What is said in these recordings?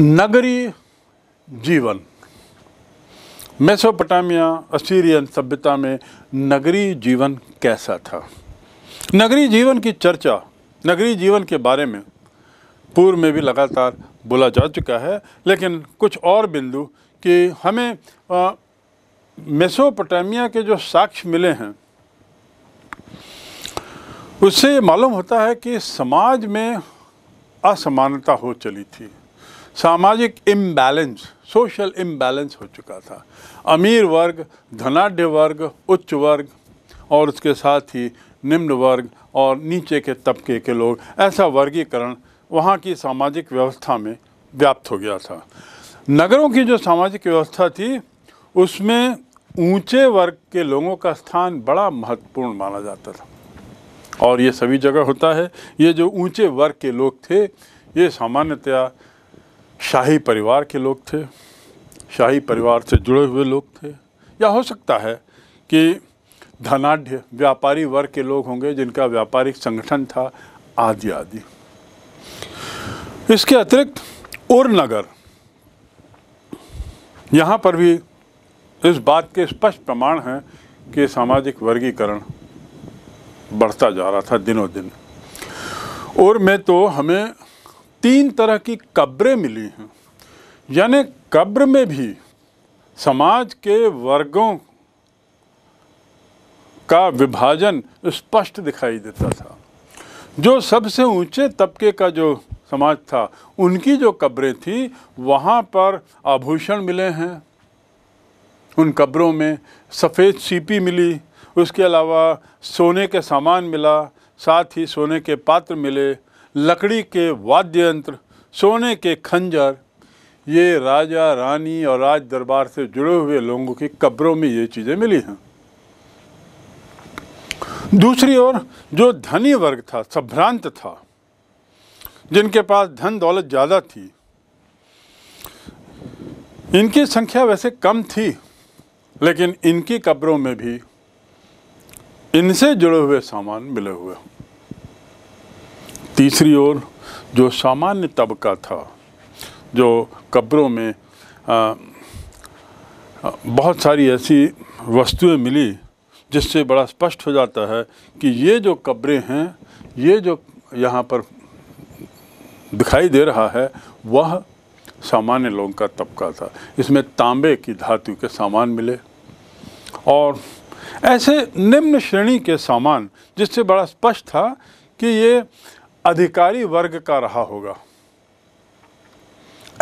नगरी जीवन Mesopotamia Assyrian सभ्यता में नगरी जीवन कैसा था नगरीय जीवन की चर्चा नगरी जीवन के बारे में पूर्व में भी लगातार बोला जा चुका है लेकिन कुछ और बिंदु कि हमें मेसोपोटामिया के जो साक्ष्य मिले हैं उससे मालूम होता है कि समाज में असमानता हो चली थी सामाजिक इम्बैलेंस सोशल इम्बैलेंस हो चुका था अमीर वर्ग धनाढ़ वर्ग उच्च वर्ग और उसके साथ ही निम्न वर्ग और नीचे के तबके के लोग ऐसा वर्गीकरण वहाँ की सामाजिक व्यवस्था में व्याप्त हो गया था नगरों की जो सामाजिक व्यवस्था थी उसमें ऊंचे वर्ग के लोगों का स्थान बड़ा महत्वपूर्ण माना जाता था और ये सभी जगह होता है ये जो ऊंचे वर्ग के लोग थे ये सामान्यतया शाही परिवार के लोग थे शाही परिवार से जुड़े हुए लोग थे या हो सकता है कि धनाढ़ व्यापारी वर्ग के लोग होंगे जिनका व्यापारिक संगठन था आदि आदि इसके अतिरिक्त और नगर यहाँ पर भी इस बात के स्पष्ट प्रमाण हैं कि सामाजिक वर्गीकरण बढ़ता जा रहा था दिनों दिन और में तो हमें तीन तरह की कब्रें मिली हैं यानी कब्र में भी समाज के वर्गों का विभाजन स्पष्ट दिखाई देता था जो सबसे ऊंचे तबके का जो समाज था उनकी जो कब्रें थी वहाँ पर आभूषण मिले हैं उन कब्रों में सफ़ेद सीपी मिली उसके अलावा सोने के सामान मिला साथ ही सोने के पात्र मिले लकड़ी के वाद्य यंत्र सोने के खंजर ये राजा रानी और राज दरबार से जुड़े हुए लोगों की कब्रों में ये चीज़ें मिली हैं दूसरी ओर जो धनी वर्ग था संभ्रांत था जिनके पास धन दौलत ज़्यादा थी इनकी संख्या वैसे कम थी लेकिन इनकी कब्रों में भी इनसे जुड़े हुए सामान मिले हुए तीसरी ओर जो सामान्य तबका था जो कब्रों में आ, बहुत सारी ऐसी वस्तुएं मिली जिससे बड़ा स्पष्ट हो जाता है कि ये जो कब्रें हैं ये जो यहाँ पर दिखाई दे रहा है वह सामान्य लोगों का तबका था इसमें तांबे की धातु के सामान मिले और ऐसे निम्न श्रेणी के सामान जिससे बड़ा स्पष्ट था कि ये अधिकारी वर्ग का रहा होगा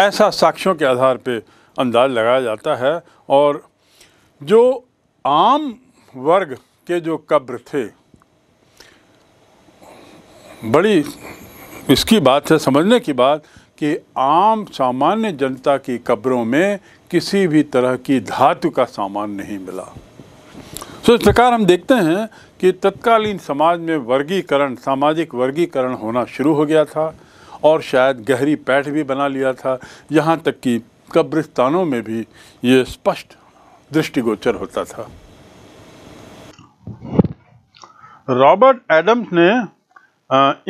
ऐसा साक्ष्यों के आधार पे अंदाज लगाया जाता है और जो आम वर्ग के जो कब्र थे बड़ी इसकी बात है समझने की बात कि आम सामान्य जनता की कब्रों में किसी भी तरह की धातु का सामान नहीं मिला तो इस प्रकार हम देखते हैं कि तत्कालीन समाज में वर्गीकरण सामाजिक वर्गीकरण होना शुरू हो गया था और शायद गहरी पैठ भी बना लिया था यहाँ तक कि कब्रिस्तानों में भी ये स्पष्ट दृष्टिगोचर होता था रॉबर्ट एडम्स ने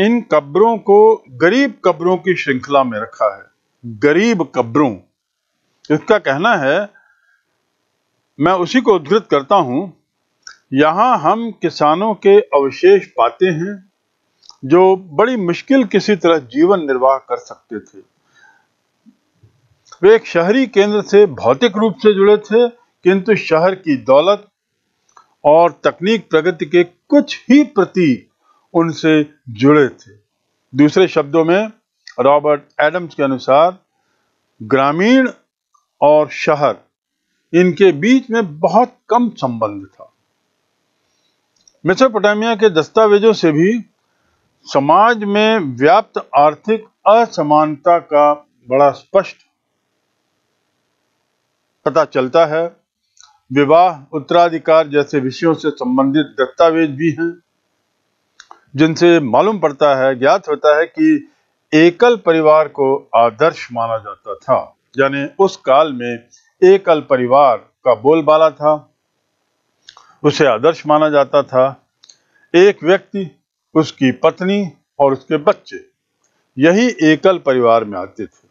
इन कब्रों को गरीब कब्रों की श्रृंखला में रखा है गरीब कब्रों इसका कहना है मैं उसी को उद्धृत करता हूं यहाँ हम किसानों के अवशेष पाते हैं जो बड़ी मुश्किल किसी तरह जीवन निर्वाह कर सकते थे वे एक शहरी केंद्र से भौतिक रूप से जुड़े थे किंतु शहर की दौलत और तकनीक प्रगति के कुछ ही प्रतीक उनसे जुड़े थे दूसरे शब्दों में रॉबर्ट एडम्स के अनुसार ग्रामीण और शहर इनके बीच में बहुत कम संबंध था मेसोपोटामिया के दस्तावेजों से भी समाज में व्याप्त आर्थिक असमानता का बड़ा स्पष्ट पता चलता है विवाह उत्तराधिकार जैसे विषयों से संबंधित दस्तावेज भी हैं जिनसे मालूम पड़ता है ज्ञात होता है कि एकल परिवार को आदर्श माना जाता था यानी उस काल में एकल परिवार का बोलबाला था उसे आदर्श माना जाता था एक व्यक्ति उसकी पत्नी और उसके बच्चे यही एकल परिवार में आते थे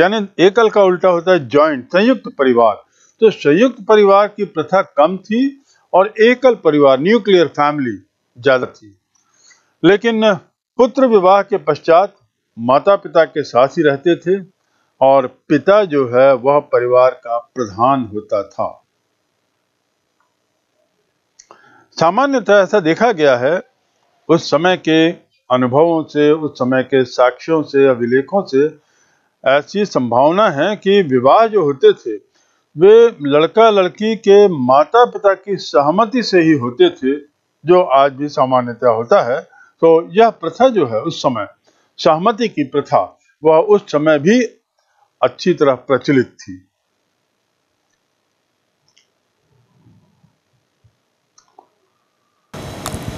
यानी एकल का उल्टा होता है जॉइंट संयुक्त परिवार तो संयुक्त परिवार की प्रथा कम थी और एकल परिवार न्यूक्लियर फैमिली ज्यादा थी लेकिन पुत्र विवाह के पश्चात माता पिता के साथ ही रहते थे और पिता जो है वह परिवार का प्रधान होता था सामान्यतः ऐसा देखा गया है उस समय के अनुभवों से उस समय के साक्ष्यों से अभिलेखों से ऐसी संभावना है कि विवाह जो होते थे वे लड़का लड़की के माता पिता की सहमति से ही होते थे जो आज भी सामान्यतः होता है तो यह प्रथा जो है उस समय सहमति की प्रथा वह उस समय भी अच्छी तरह प्रचलित थी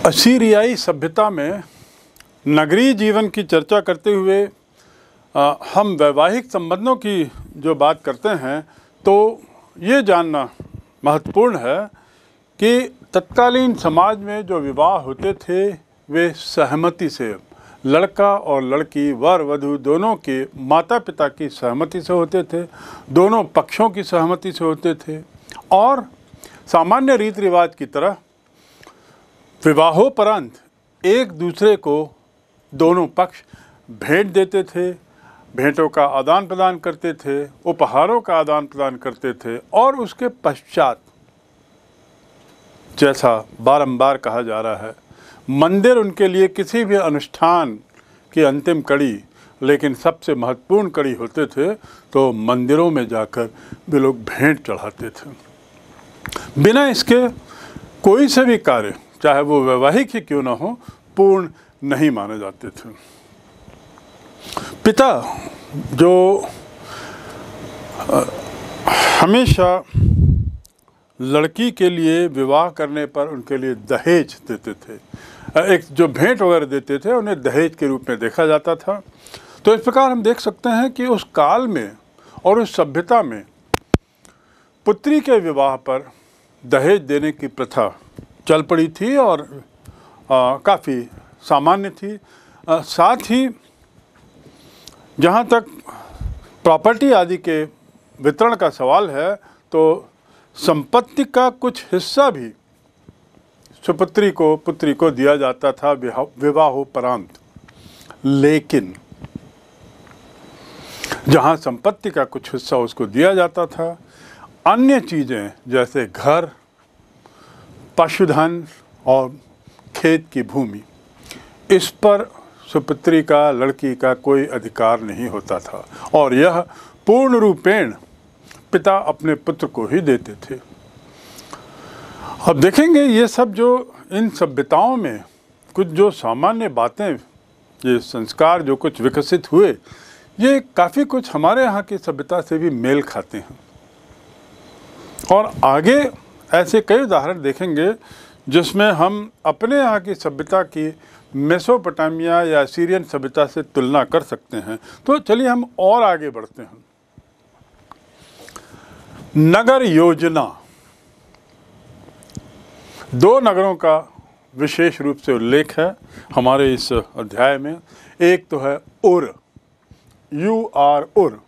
असीरियाई सभ्यता में नगरीय जीवन की चर्चा करते हुए आ, हम वैवाहिक संबंधों की जो बात करते हैं तो ये जानना महत्वपूर्ण है कि तत्कालीन समाज में जो विवाह होते थे वे सहमति से लड़का और लड़की वर वधु दोनों के माता पिता की सहमति से होते थे दोनों पक्षों की सहमति से होते थे और सामान्य रीति रिवाज की तरह विवाहोपरांत एक दूसरे को दोनों पक्ष भेंट देते थे भेंटों का आदान प्रदान करते थे उपहारों का आदान प्रदान करते थे और उसके पश्चात जैसा बारंबार कहा जा रहा है मंदिर उनके लिए किसी भी अनुष्ठान की अंतिम कड़ी लेकिन सबसे महत्वपूर्ण कड़ी होते थे तो मंदिरों में जाकर वे लोग भेंट चढ़ाते थे बिना इसके कोई से भी कार्य चाहे वो वैवाहिक ही क्यों ना हो पूर्ण नहीं माने जाते थे पिता जो हमेशा लड़की के लिए विवाह करने पर उनके लिए दहेज देते थे एक जो भेंट वगैरह देते थे उन्हें दहेज के रूप में देखा जाता था तो इस प्रकार हम देख सकते हैं कि उस काल में और उस सभ्यता में पुत्री के विवाह पर दहेज देने की प्रथा चल पड़ी थी और काफ़ी सामान्य थी आ, साथ ही जहाँ तक प्रॉपर्टी आदि के वितरण का सवाल है तो संपत्ति का कुछ हिस्सा भी सुपुत्री को पुत्री को दिया जाता था विवाहोपरांत लेकिन जहाँ संपत्ति का कुछ हिस्सा उसको दिया जाता था अन्य चीज़ें जैसे घर पशुधन और खेत की भूमि इस पर सुपुत्री का लड़की का कोई अधिकार नहीं होता था और यह पूर्ण रूपेण पिता अपने पुत्र को ही देते थे अब देखेंगे ये सब जो इन सभ्यताओं में कुछ जो सामान्य बातें ये संस्कार जो कुछ विकसित हुए ये काफ़ी कुछ हमारे यहाँ की सभ्यता से भी मेल खाते हैं और आगे ऐसे कई उदाहरण देखेंगे जिसमें हम अपने यहाँ की सभ्यता की मेसोपोटामिया या सीरियन सभ्यता से तुलना कर सकते हैं तो चलिए हम और आगे बढ़ते हैं नगर योजना दो नगरों का विशेष रूप से उल्लेख है हमारे इस अध्याय में एक तो है उर यू आर उर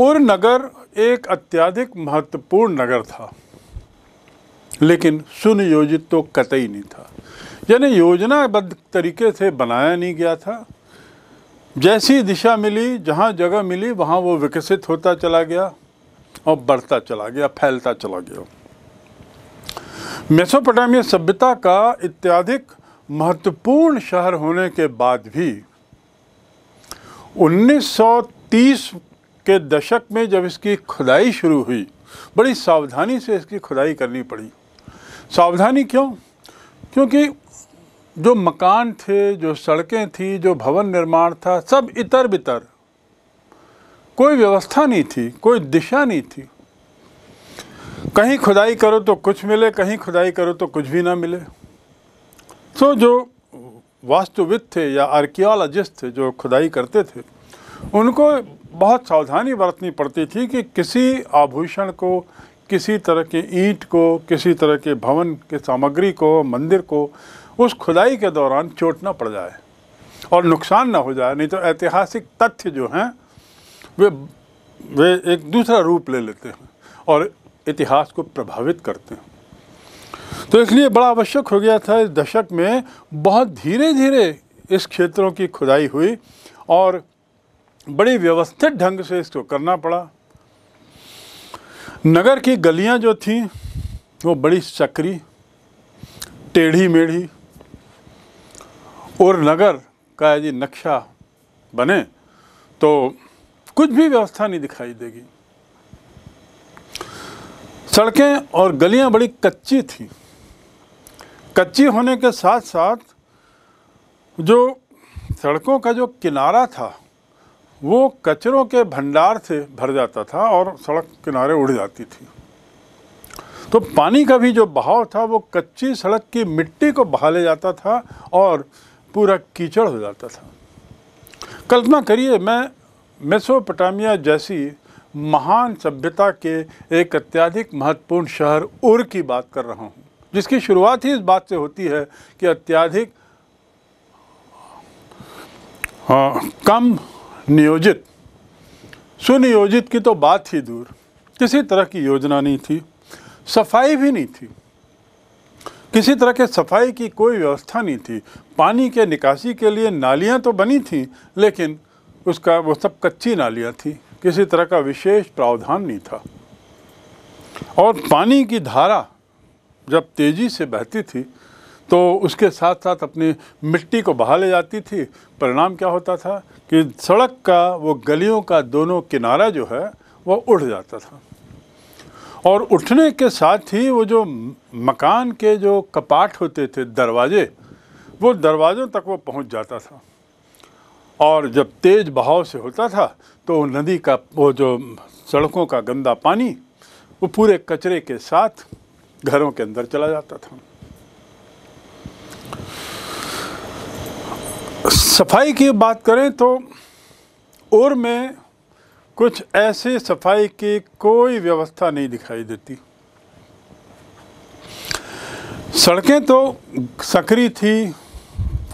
उर नगर एक अत्याधिक महत्वपूर्ण नगर था लेकिन सुनियोजित तो कतई नहीं था यानी योजनाबद्ध तरीके से बनाया नहीं गया था जैसी दिशा मिली जहाँ जगह मिली वहाँ वो विकसित होता चला गया और बढ़ता चला गया फैलता चला गया मेसोपोटामिया सभ्यता का इत्याधिक महत्वपूर्ण शहर होने के बाद भी 1930 के दशक में जब इसकी खुदाई शुरू हुई बड़ी सावधानी से इसकी खुदाई करनी पड़ी सावधानी क्यों क्योंकि जो मकान थे जो सड़कें थी जो भवन निर्माण था सब इतर बितर कोई व्यवस्था नहीं थी कोई दिशा नहीं थी कहीं खुदाई करो तो कुछ मिले कहीं खुदाई करो तो कुछ भी ना मिले तो जो वास्तुविद थे या आर्कियोलॉजिस्ट थे जो खुदाई करते थे उनको बहुत सावधानी बरतनी पड़ती थी कि किसी आभूषण को किसी तरह के ईंट को किसी तरह के भवन के सामग्री को मंदिर को उस खुदाई के दौरान चोट ना पड़ जाए और नुकसान ना हो जाए नहीं तो ऐतिहासिक तथ्य जो हैं वे वे एक दूसरा रूप ले लेते हैं और इतिहास को प्रभावित करते हैं तो इसलिए बड़ा आवश्यक हो गया था इस दशक में बहुत धीरे धीरे इस क्षेत्रों की खुदाई हुई और बड़ी व्यवस्थित ढंग से इसको करना पड़ा नगर की गलियां जो थीं वो बड़ी चक्री टेढ़ी मेढ़ी और नगर का यदि नक्शा बने तो कुछ भी व्यवस्था नहीं दिखाई देगी सड़कें और गलियां बड़ी कच्ची थी कच्ची होने के साथ साथ जो सड़कों का जो किनारा था वो कचरों के भंडार से भर जाता था और सड़क किनारे उड़ जाती थी तो पानी का भी जो बहाव था वो कच्ची सड़क की मिट्टी को बहा ले जाता था और पूरा कीचड़ हो जाता था कल्पना करिए मैं मेसोपटामिया जैसी महान सभ्यता के एक अत्याधिक महत्वपूर्ण शहर उर की बात कर रहा हूँ जिसकी शुरुआत ही इस बात से होती है कि अत्याधिक हाँ, कम नियोजित सुनियोजित की तो बात ही दूर किसी तरह की योजना नहीं थी सफाई भी नहीं थी किसी तरह के सफाई की कोई व्यवस्था नहीं थी पानी के निकासी के लिए नालियाँ तो बनी थी लेकिन उसका वो सब कच्ची नालियाँ थी किसी तरह का विशेष प्रावधान नहीं था और पानी की धारा जब तेज़ी से बहती थी तो उसके साथ साथ अपनी मिट्टी को बहा ले जाती थी परिणाम क्या होता था कि सड़क का वो गलियों का दोनों किनारा जो है वह उठ जाता था और उठने के साथ ही वो जो मकान के जो कपाट होते थे दरवाजे वो दरवाज़ों तक वो पहुंच जाता था और जब तेज़ बहाव से होता था तो नदी का वो जो सड़कों का गंदा पानी वो पूरे कचरे के साथ घरों के अंदर चला जाता था सफाई की बात करें तो और में कुछ ऐसे सफाई की कोई व्यवस्था नहीं दिखाई देती सड़कें तो सक्रिय थी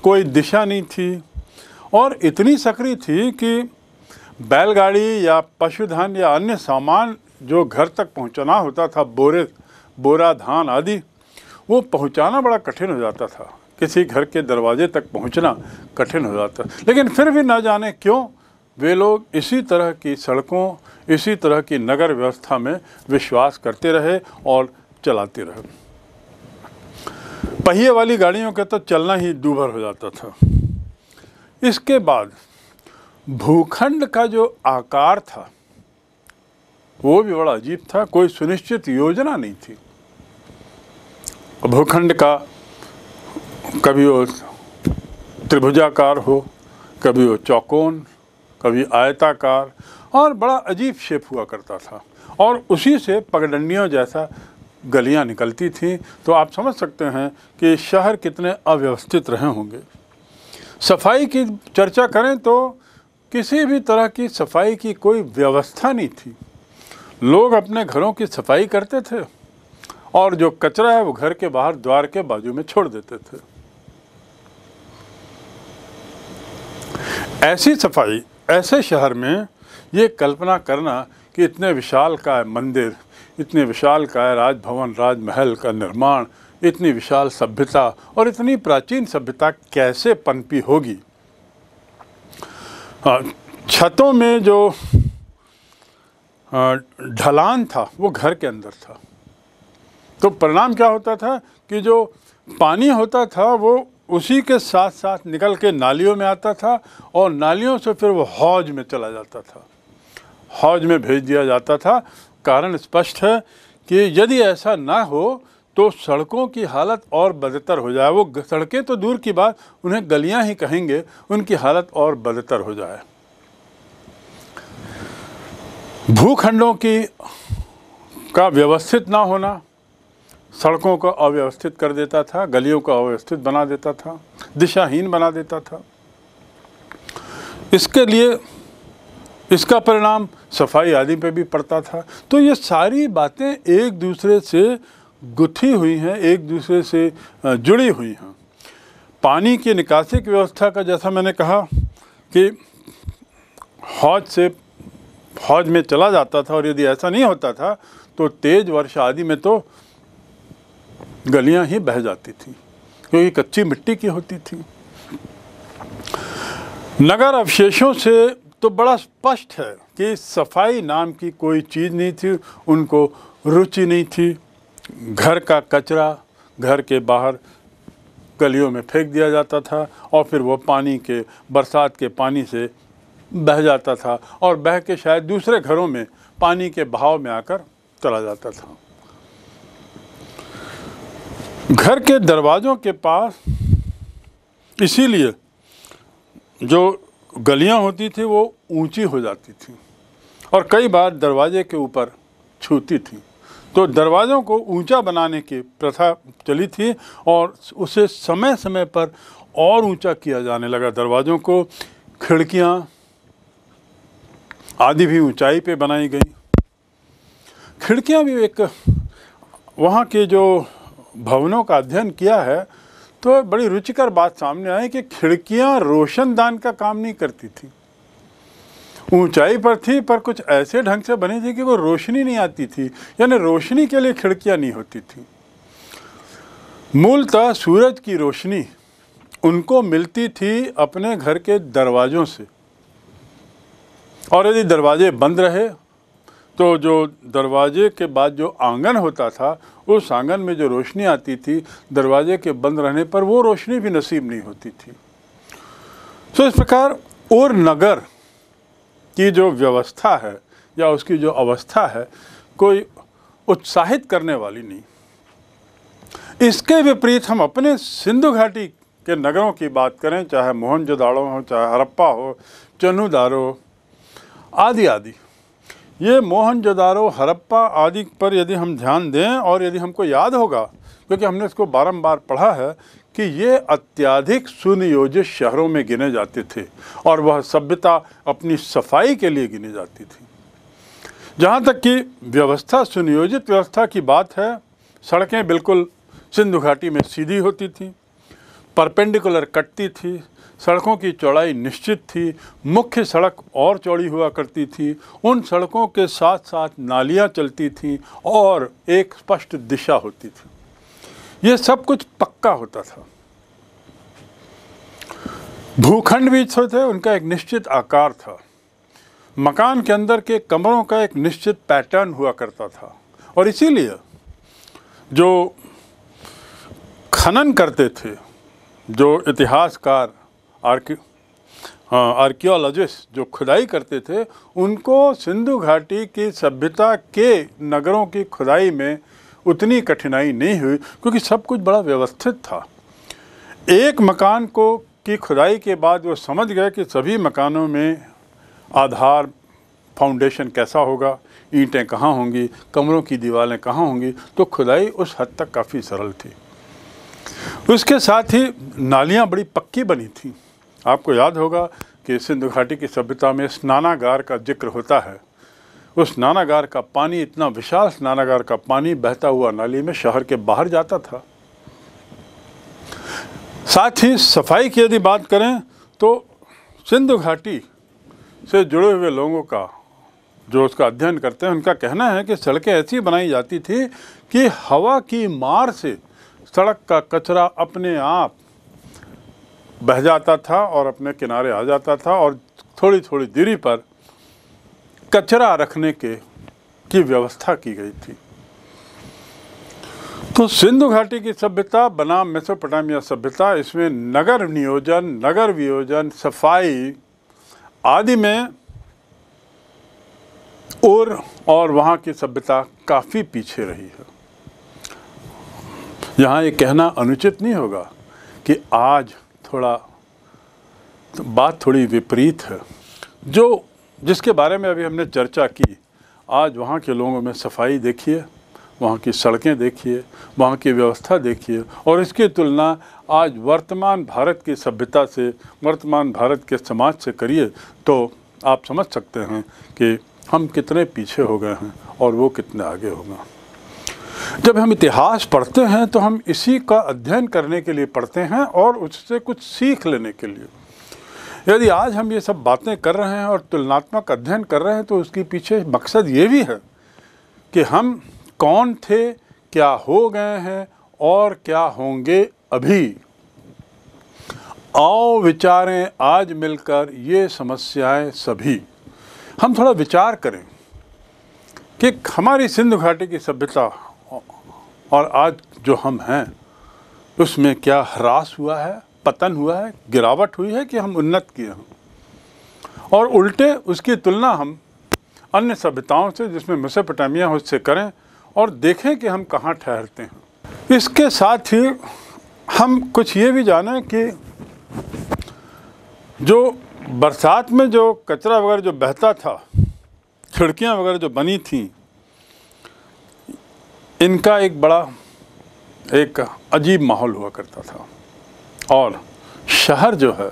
कोई दिशा नहीं थी और इतनी सक्रिय थी कि बैलगाड़ी या पशुधन या अन्य सामान जो घर तक पहुंचना होता था बोरे बोरा धान आदि वो पहुंचाना बड़ा कठिन हो जाता था किसी घर के दरवाजे तक पहुंचना कठिन हो जाता लेकिन फिर भी ना जाने क्यों वे लोग इसी तरह की सड़कों इसी तरह की नगर व्यवस्था में विश्वास करते रहे और चलाते रहे पहिए वाली गाड़ियों का तो चलना ही दूभर हो जाता था इसके बाद भूखंड का जो आकार था वो भी बड़ा अजीब था कोई सुनिश्चित योजना नहीं थी भूखंड का कभी वो त्रिभुजाकार हो कभी वो चौकोन कभी आयताकार और बड़ा अजीब शेप हुआ करता था और उसी से पगडंडियों जैसा गलियां निकलती थीं तो आप समझ सकते हैं कि शहर कितने अव्यवस्थित रहे होंगे सफाई की चर्चा करें तो किसी भी तरह की सफाई की कोई व्यवस्था नहीं थी लोग अपने घरों की सफाई करते थे और जो कचरा है वो घर के बाहर द्वार के बाजू में छोड़ देते थे ऐसी सफाई ऐसे शहर में ये कल्पना करना कि इतने विशाल का मंदिर इतने विशाल का राजभवन राजमहल का निर्माण इतनी विशाल सभ्यता और इतनी प्राचीन सभ्यता कैसे पनपी होगी छतों में जो ढलान था वो घर के अंदर था तो परिणाम क्या होता था कि जो पानी होता था वो उसी के साथ साथ निकल के नालियों में आता था और नालियों से फिर वो हौज में चला जाता था हौज में भेज दिया जाता था कारण स्पष्ट है कि यदि ऐसा ना हो तो सड़कों की हालत और बदतर हो जाए वो सड़कें तो दूर की बात उन्हें गलियां ही कहेंगे उनकी हालत और बदतर हो जाए भूखंडों की का व्यवस्थित ना होना सड़कों को अव्यवस्थित कर देता था गलियों को अव्यवस्थित बना देता था दिशाहीन बना देता था इसके लिए इसका परिणाम सफाई आदि पे भी पड़ता था तो ये सारी बातें एक दूसरे से गुथी हुई हैं एक दूसरे से जुड़ी हुई हैं पानी की निकासी की व्यवस्था का जैसा मैंने कहा कि हौज से हौज में चला जाता था और यदि ऐसा नहीं होता था तो तेज़ वर्षा आदि में तो गलियां ही बह जाती थी क्योंकि कच्ची मिट्टी की होती थी नगर अवशेषों से तो बड़ा स्पष्ट है कि सफाई नाम की कोई चीज़ नहीं थी उनको रुचि नहीं थी घर का कचरा घर के बाहर गलियों में फेंक दिया जाता था और फिर वो पानी के बरसात के पानी से बह जाता था और बह के शायद दूसरे घरों में पानी के बहाव में आकर चला जाता था घर के दरवाज़ों के पास इसीलिए जो गलियां होती थी वो ऊंची हो जाती थी और कई बार दरवाजे के ऊपर छूती थी तो दरवाज़ों को ऊंचा बनाने की प्रथा चली थी और उसे समय समय पर और ऊंचा किया जाने लगा दरवाज़ों को खिड़कियां आदि भी ऊंचाई पे बनाई गई खिड़कियां भी एक वहाँ के जो भवनों का अध्ययन किया है तो बड़ी रुचिकर बात सामने आई कि खिड़कियां रोशनदान का काम नहीं करती थी ऊंचाई पर थी पर कुछ ऐसे ढंग से बनी थी कि वो रोशनी नहीं आती थी यानी रोशनी के लिए खिड़कियां नहीं होती थी मूलतः सूरज की रोशनी उनको मिलती थी अपने घर के दरवाज़ों से और यदि दरवाजे बंद रहे तो जो दरवाजे के बाद जो आंगन होता था उस आंगन में जो रोशनी आती थी दरवाजे के बंद रहने पर वो रोशनी भी नसीब नहीं होती थी तो इस प्रकार और नगर की जो व्यवस्था है या उसकी जो अवस्था है कोई उत्साहित करने वाली नहीं इसके विपरीत हम अपने सिंधु घाटी के नगरों की बात करें चाहे मोहनजोदाड़ो हो चाहे हरप्पा हो चनूदारो आदि आदि ये मोहन जदारो हरप्पा आदि पर यदि हम ध्यान दें और यदि हमको याद होगा क्योंकि हमने इसको बारंबार पढ़ा है कि ये अत्याधिक सुनियोजित शहरों में गिने जाते थे और वह सभ्यता अपनी सफाई के लिए गिनी जाती थी जहाँ तक कि व्यवस्था सुनियोजित व्यवस्था की बात है सड़कें बिल्कुल सिंधु घाटी में सीधी होती थी परपेंडिकुलर कटती थी सड़कों की चौड़ाई निश्चित थी मुख्य सड़क और चौड़ी हुआ करती थी उन सड़कों के साथ साथ नालियाँ चलती थीं और एक स्पष्ट दिशा होती थी ये सब कुछ पक्का होता था भूखंड भी जो थे उनका एक निश्चित आकार था मकान के अंदर के कमरों का एक निश्चित पैटर्न हुआ करता था और इसीलिए जो खनन करते थे जो इतिहासकार हाँ आर्कियोलॉजिस्ट जो खुदाई करते थे उनको सिंधु घाटी की सभ्यता के नगरों की खुदाई में उतनी कठिनाई नहीं हुई क्योंकि सब कुछ बड़ा व्यवस्थित था एक मकान को की खुदाई के बाद वो समझ गए कि सभी मकानों में आधार फाउंडेशन कैसा होगा ईंटें कहाँ होंगी कमरों की दीवारें कहाँ होंगी तो खुदाई उस हद तक काफ़ी सरल थी उसके साथ ही नालियाँ बड़ी पक्की बनी थी आपको याद होगा कि सिंधु घाटी की सभ्यता में स्नानागार का जिक्र होता है उस स्नानागार का पानी इतना विशाल स्नानागार का पानी बहता हुआ नाली में शहर के बाहर जाता था साथ ही सफाई की यदि बात करें तो सिंधु घाटी से जुड़े हुए लोगों का जो उसका अध्ययन करते हैं उनका कहना है कि सड़कें ऐसी बनाई जाती थी कि हवा की मार से सड़क का कचरा अपने आप बह जाता था और अपने किनारे आ जाता था और थोड़ी थोड़ी दूरी पर कचरा रखने के की व्यवस्था की गई थी तो सिंधु घाटी की सभ्यता बनाम मेसोपोटामिया सभ्यता इसमें नगर नियोजन नगर वियोजन सफाई आदि में और और वहाँ की सभ्यता काफ़ी पीछे रही है यहाँ ये कहना अनुचित नहीं होगा कि आज थोड़ा बात थोड़ी विपरीत है जो जिसके बारे में अभी हमने चर्चा की आज वहाँ के लोगों में सफाई देखिए वहाँ की सड़कें देखिए वहाँ की व्यवस्था देखिए और इसकी तुलना आज वर्तमान भारत की सभ्यता से वर्तमान भारत के समाज से करिए तो आप समझ सकते हैं कि हम कितने पीछे हो गए हैं और वो कितने आगे होगा जब हम इतिहास पढ़ते हैं तो हम इसी का अध्ययन करने के लिए पढ़ते हैं और उससे कुछ सीख लेने के लिए यदि आज हम ये सब बातें कर रहे हैं और तुलनात्मक अध्ययन कर रहे हैं तो उसके पीछे मकसद ये भी है कि हम कौन थे क्या हो गए हैं और क्या होंगे अभी आओ विचारें आज मिलकर ये समस्याएं सभी हम थोड़ा विचार करें कि हमारी सिंधु घाटी की सभ्यता और आज जो हम हैं उसमें क्या ह्रास हुआ है पतन हुआ है गिरावट हुई है कि हम उन्नत किए हैं और उल्टे उसकी तुलना हम अन्य सभ्यताओं से जिसमें मेसोपोटामिया हो उससे करें और देखें कि हम कहाँ ठहरते हैं इसके साथ ही हम कुछ ये भी जानें कि जो बरसात में जो कचरा वगैरह जो बहता था खिड़कियाँ वगैरह जो बनी थी इनका एक बड़ा एक अजीब माहौल हुआ करता था और शहर जो है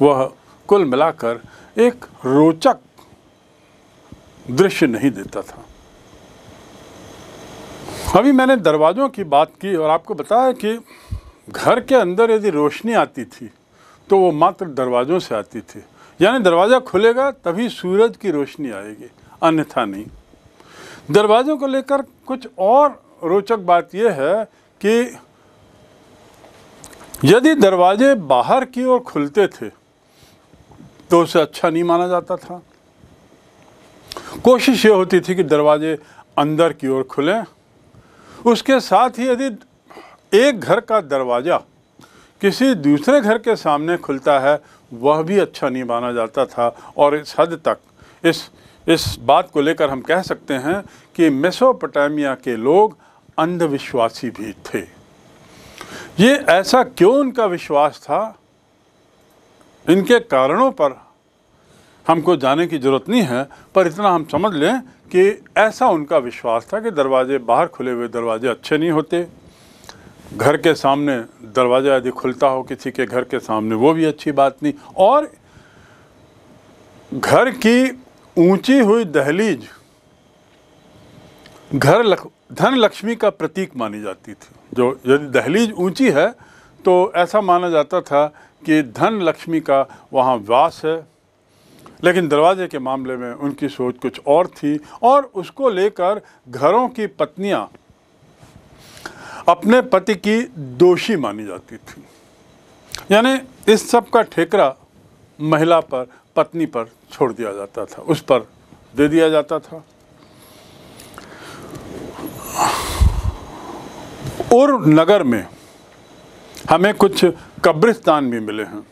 वह कुल मिलाकर एक रोचक दृश्य नहीं देता था अभी मैंने दरवाज़ों की बात की और आपको बताया कि घर के अंदर यदि रोशनी आती थी तो वो मात्र दरवाज़ों से आती थी यानी दरवाज़ा खुलेगा तभी सूरज की रोशनी आएगी अन्यथा नहीं दरवाज़ों को लेकर कुछ और रोचक बात यह है कि यदि दरवाजे बाहर की ओर खुलते थे तो उसे अच्छा नहीं माना जाता था कोशिश ये होती थी कि दरवाजे अंदर की ओर खुलें उसके साथ ही यदि एक घर का दरवाज़ा किसी दूसरे घर के सामने खुलता है वह भी अच्छा नहीं माना जाता था और इस हद तक इस इस बात को लेकर हम कह सकते हैं कि मेसोपोटामिया के लोग अंधविश्वासी भी थे ये ऐसा क्यों उनका विश्वास था इनके कारणों पर हमको जाने की ज़रूरत नहीं है पर इतना हम समझ लें कि ऐसा उनका विश्वास था कि दरवाजे बाहर खुले हुए दरवाजे अच्छे नहीं होते घर के सामने दरवाज़ा यदि खुलता हो किसी के घर के सामने वो भी अच्छी बात नहीं और घर की ऊंची हुई दहलीज घर लख, धन लक्ष्मी का प्रतीक मानी जाती थी जो यदि दहलीज ऊंची है तो ऐसा माना जाता था कि धन लक्ष्मी का वहाँ वास है लेकिन दरवाजे के मामले में उनकी सोच कुछ और थी और उसको लेकर घरों की पत्नियाँ अपने पति की दोषी मानी जाती थी यानी इस सब का ठेकरा महिला पर पत्नी पर छोड़ दिया जाता था उस पर दे दिया जाता था और नगर में हमें कुछ कब्रिस्तान भी मिले हैं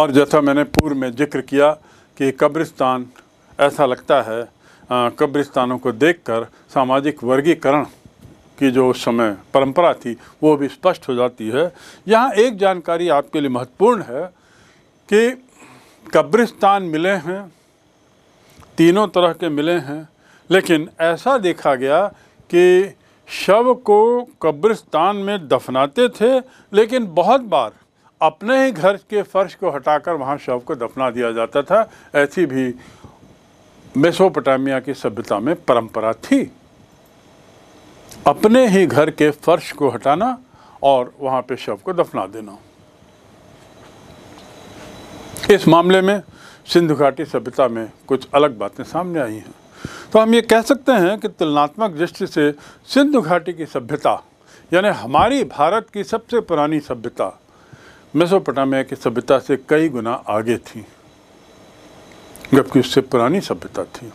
और जैसा मैंने पूर्व में जिक्र किया कि कब्रिस्तान ऐसा लगता है कब्रिस्तानों को देखकर सामाजिक वर्गीकरण की जो उस समय परंपरा थी वो भी स्पष्ट हो जाती है यहाँ एक जानकारी आपके लिए महत्वपूर्ण है कि कब्रिस्तान मिले हैं तीनों तरह के मिले हैं लेकिन ऐसा देखा गया कि शव को कब्रिस्तान में दफनाते थे लेकिन बहुत बार अपने ही घर के फर्श को हटाकर वहाँ शव को दफना दिया जाता था ऐसी भी मेसोपोटामिया की सभ्यता में परंपरा थी अपने ही घर के फर्श को हटाना और वहाँ पे शव को दफना देना इस मामले में सिंधु घाटी सभ्यता में कुछ अलग बातें सामने आई हैं तो हम ये कह सकते हैं कि तुलनात्मक दृष्टि से सिंधु घाटी की सभ्यता यानी हमारी भारत की सबसे पुरानी सभ्यता मेसोपोटामिया की सभ्यता से कई गुना आगे थी जबकि उससे पुरानी सभ्यता थी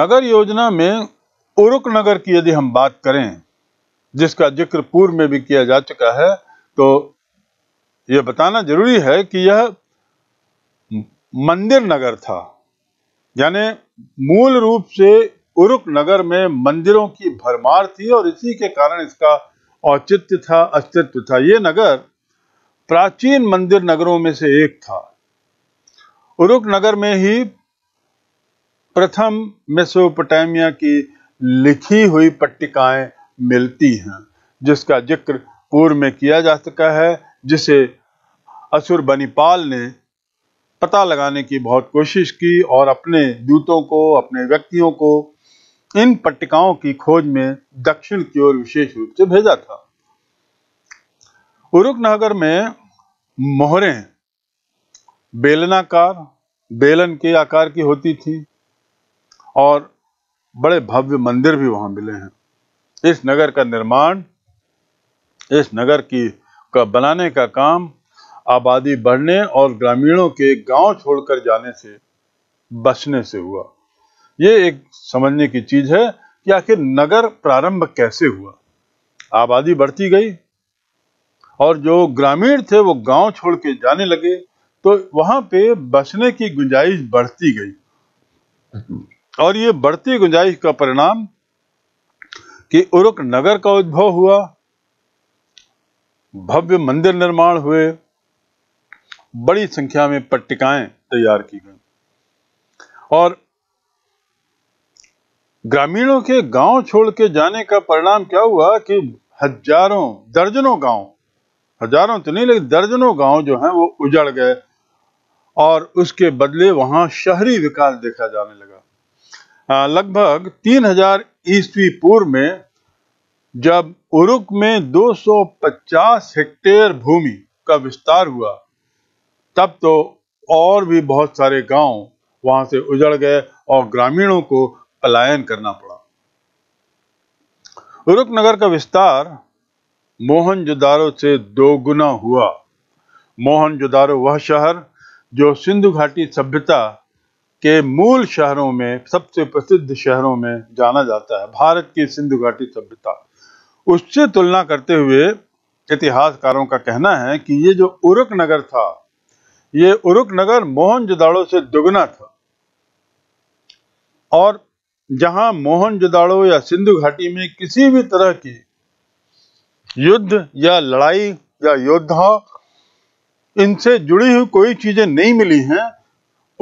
नगर योजना में उरुक नगर की यदि हम बात करें जिसका जिक्र पूर्व में भी किया जा चुका है तो ये बताना जरूरी है कि यह मंदिर नगर था यानी मूल रूप से उरुक नगर में मंदिरों की भरमार थी और इसी के कारण इसका औचित्य था अस्तित्व था यह नगर प्राचीन मंदिर नगरों में से एक था उरुक नगर में ही प्रथम मेसोपोटामिया की लिखी हुई पट्टिकाएं मिलती हैं जिसका जिक्र पूर्व में किया जा चुका है जिसे असुर बनीपाल ने पता लगाने की बहुत कोशिश की और अपने दूतों को अपने व्यक्तियों को इन पट्टिकाओं की खोज में दक्षिण की ओर विशेष रूप से भेजा था नगर में मोहरें बेलनाकार बेलन के आकार की होती थी और बड़े भव्य मंदिर भी वहां मिले हैं इस नगर का निर्माण इस नगर की का बनाने का काम आबादी बढ़ने और ग्रामीणों के गांव छोड़कर जाने से बचने से हुआ ये एक समझने की चीज है कि आखिर नगर प्रारंभ कैसे हुआ आबादी बढ़ती गई और जो ग्रामीण थे वो गांव छोड़ के जाने लगे तो वहां पे बसने की गुंजाइश बढ़ती गई और ये बढ़ती गुंजाइश का परिणाम कि उर्क नगर का उद्भव हुआ भव्य मंदिर निर्माण हुए बड़ी संख्या में पट्टिकाएं तैयार की गई और ग्रामीणों के गांव छोड़ के जाने का परिणाम क्या हुआ कि हजारों दर्जनों गांव हजारों तो नहीं लेकिन दर्जनों गांव जो हैं वो उजड़ गए और उसके बदले वहां शहरी विकास देखा जाने लगा लगभग 3000 ईस्वी पूर्व में जब उरुक में 250 हेक्टेयर भूमि का विस्तार हुआ तब तो और भी बहुत सारे गांव वहां से उजड़ गए और ग्रामीणों को पलायन करना पड़ा उरुक नगर का विस्तार मोहन जुदारो से दोगुना हुआ मोहन जुदारो वह शहर जो सिंधु घाटी सभ्यता के मूल शहरों में सबसे प्रसिद्ध शहरों में जाना जाता है भारत की सिंधु घाटी सभ्यता उससे तुलना करते हुए इतिहासकारों का कहना है कि ये जो उरुक नगर था ये उरुक नगर मोहनजोदाड़ो से दुगना था और जहां मोहनजोदाड़ो या सिंधु घाटी में किसी भी तरह की युद्ध या लड़ाई या योद्धा इनसे जुड़ी हुई कोई चीजें नहीं मिली हैं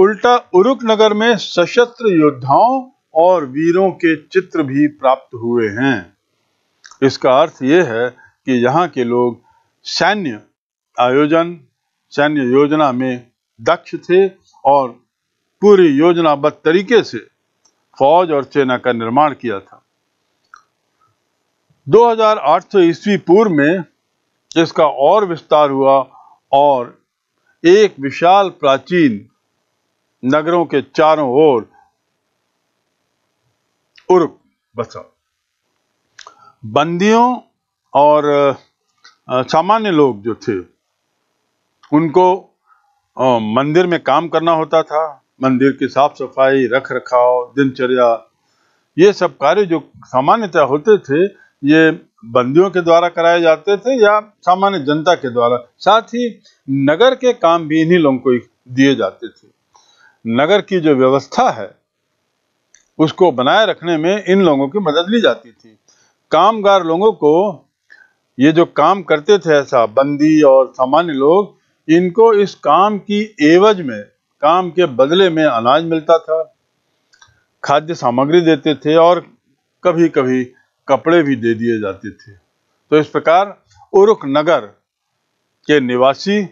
उल्टा उरुक नगर में सशस्त्र योद्धाओं और वीरों के चित्र भी प्राप्त हुए हैं इसका अर्थ ये है कि यहाँ के लोग सैन्य आयोजन सैन्य योजना में दक्ष थे और पूरी योजनाबद्ध तरीके से फौज और सेना का निर्माण किया था 2800 ईस्वी पूर्व में इसका और विस्तार हुआ और एक विशाल प्राचीन नगरों के चारों ओर उर्क बसा बंदियों और सामान्य लोग जो थे उनको मंदिर में काम करना होता था मंदिर की साफ सफाई रख रखाव दिनचर्या ये सब कार्य जो सामान्यतः होते थे ये बंदियों के द्वारा कराए जाते थे या सामान्य जनता के द्वारा साथ ही नगर के काम भी इन्हीं लोगों को दिए जाते थे नगर की जो व्यवस्था है उसको बनाए रखने में इन लोगों की मदद ली जाती थी कामगार लोगों को ये जो काम करते थे ऐसा बंदी और सामान्य लोग इनको इस काम की एवज में काम के बदले में अनाज मिलता था खाद्य सामग्री देते थे और कभी कभी कपड़े भी दे दिए जाते थे तो इस प्रकार उरुक नगर के निवासी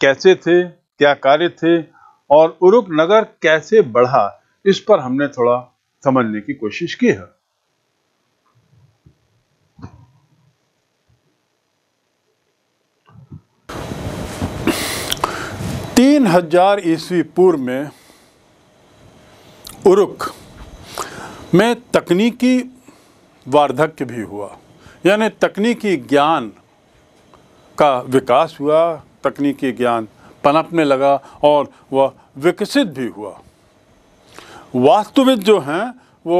कैसे थे क्या कार्य थे और उरुक नगर कैसे बढ़ा इस पर हमने थोड़ा समझने की कोशिश की है तीन हजार ईस्वी पूर्व में उरुक में तकनीकी वार्धक्य भी हुआ यानी तकनीकी ज्ञान का विकास हुआ तकनीकी ज्ञान पनपने लगा और वह विकसित भी हुआ वास्तुविद जो हैं वो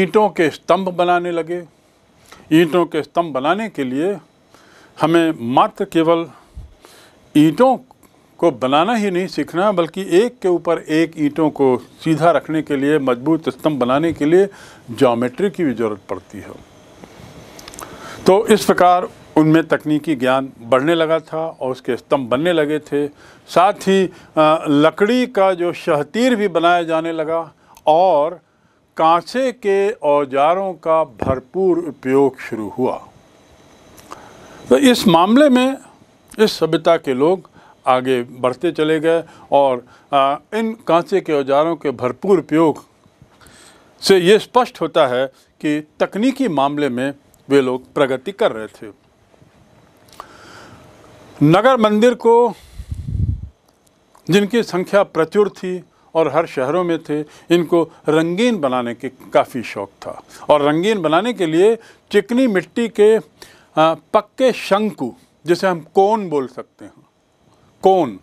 ईंटों के स्तंभ बनाने लगे ईंटों के स्तंभ बनाने के लिए हमें मात्र केवल ईंटों को बनाना ही नहीं सीखना बल्कि एक के ऊपर एक ईंटों को सीधा रखने के लिए मजबूत स्तंभ बनाने के लिए जोमेट्री की भी ज़रूरत पड़ती है तो इस प्रकार उनमें तकनीकी ज्ञान बढ़ने लगा था और उसके स्तंभ बनने लगे थे साथ ही लकड़ी का जो शहतीर भी बनाया जाने लगा और कांसे के औजारों का भरपूर उपयोग शुरू हुआ तो इस मामले में इस सभ्यता के लोग आगे बढ़ते चले गए और आ, इन कांसे के औजारों के भरपूर उपयोग से ये स्पष्ट होता है कि तकनीकी मामले में वे लोग प्रगति कर रहे थे नगर मंदिर को जिनकी संख्या प्रचुर थी और हर शहरों में थे इनको रंगीन बनाने के काफ़ी शौक था और रंगीन बनाने के लिए चिकनी मिट्टी के पक्के शंकु जिसे हम कोन बोल सकते हैं कोन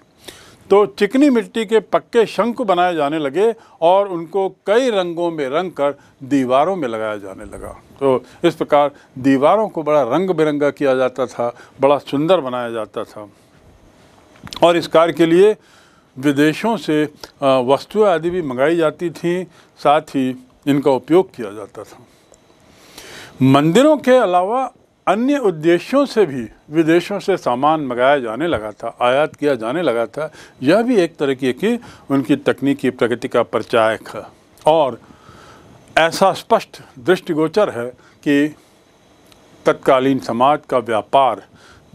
तो चिकनी मिट्टी के पक्के शंख बनाए जाने लगे और उनको कई रंगों में रंग कर दीवारों में लगाया जाने लगा तो इस प्रकार दीवारों को बड़ा रंग बिरंगा किया जाता था बड़ा सुंदर बनाया जाता था और इस कार्य के लिए विदेशों से वस्तुएं आदि भी मंगाई जाती थीं साथ ही इनका उपयोग किया जाता था मंदिरों के अलावा अन्य उद्देश्यों से भी विदेशों से सामान मंगाया जाने लगा था आयात किया जाने लगा था यह भी एक तरीके की उनकी तकनीकी प्रगति का परिचायक है और ऐसा स्पष्ट दृष्टिगोचर है कि तत्कालीन समाज का व्यापार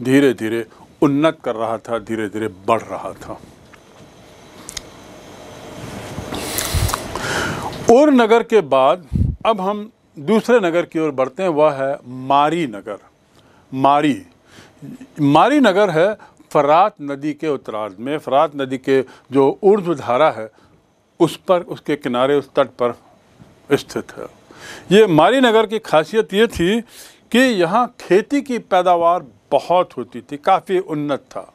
धीरे धीरे उन्नत कर रहा था धीरे धीरे बढ़ रहा था और नगर के बाद अब हम दूसरे नगर की ओर बढ़ते हैं वह है मारी नगर मारी मारी नगर है फरात नदी के उत्तरार्ध में फरात नदी के जो ऊर्ध्व धारा है उस पर उसके किनारे उस तट पर स्थित है ये मारी नगर की खासियत ये थी कि यहाँ खेती की पैदावार बहुत होती थी काफ़ी उन्नत था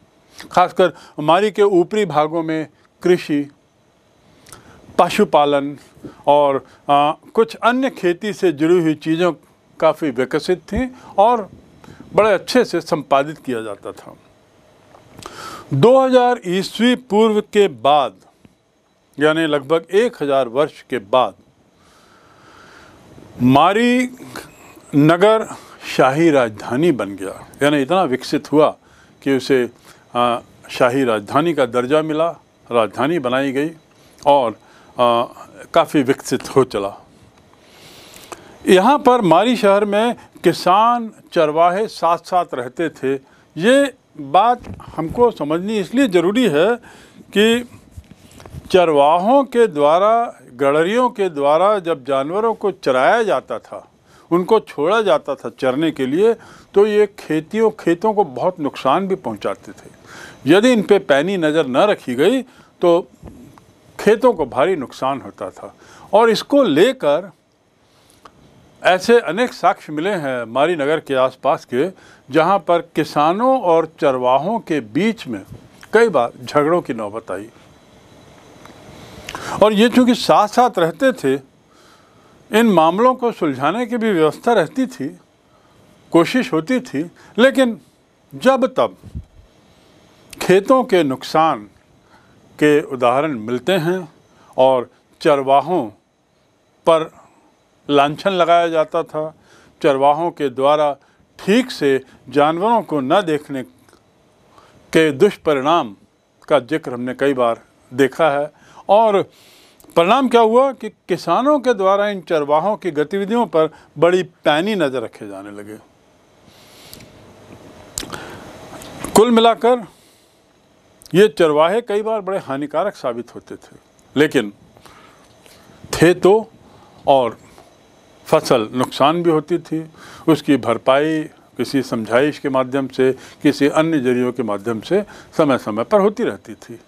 खासकर मारी के ऊपरी भागों में कृषि पशुपालन और आ, कुछ अन्य खेती से जुड़ी हुई चीज़ों काफ़ी विकसित थी और बड़े अच्छे से संपादित किया जाता था 2000 ईस्वी पूर्व के बाद यानी लगभग 1000 वर्ष के बाद मारी नगर शाही राजधानी बन गया यानी इतना विकसित हुआ कि उसे आ, शाही राजधानी का दर्जा मिला राजधानी बनाई गई और काफ़ी विकसित हो चला यहाँ पर मारी शहर में किसान चरवाहे साथ साथ रहते थे ये बात हमको समझनी इसलिए ज़रूरी है कि चरवाहों के द्वारा गड़रियों के द्वारा जब जानवरों को चराया जाता था उनको छोड़ा जाता था चरने के लिए तो ये खेतियों खेतों को बहुत नुकसान भी पहुंचाते थे यदि इन पर पैनी नज़र न रखी गई तो खेतों को भारी नुकसान होता था और इसको लेकर ऐसे अनेक साक्ष्य मिले हैं मारी नगर के आसपास के जहां पर किसानों और चरवाहों के बीच में कई बार झगड़ों की नौबत आई और ये चूँकि साथ साथ रहते थे इन मामलों को सुलझाने की भी व्यवस्था रहती थी कोशिश होती थी लेकिन जब तब खेतों के नुकसान के उदाहरण मिलते हैं और चरवाहों पर लांछन लगाया जाता था चरवाहों के द्वारा ठीक से जानवरों को न देखने के दुष्परिणाम का जिक्र हमने कई बार देखा है और परिणाम क्या हुआ कि किसानों के द्वारा इन चरवाहों की गतिविधियों पर बड़ी पैनी नज़र रखे जाने लगे कुल मिलाकर ये चरवाहे कई बार बड़े हानिकारक साबित होते थे लेकिन थे तो और फसल नुकसान भी होती थी उसकी भरपाई किसी समझाइश के माध्यम से किसी अन्य जरियों के माध्यम से समय समय पर होती रहती थी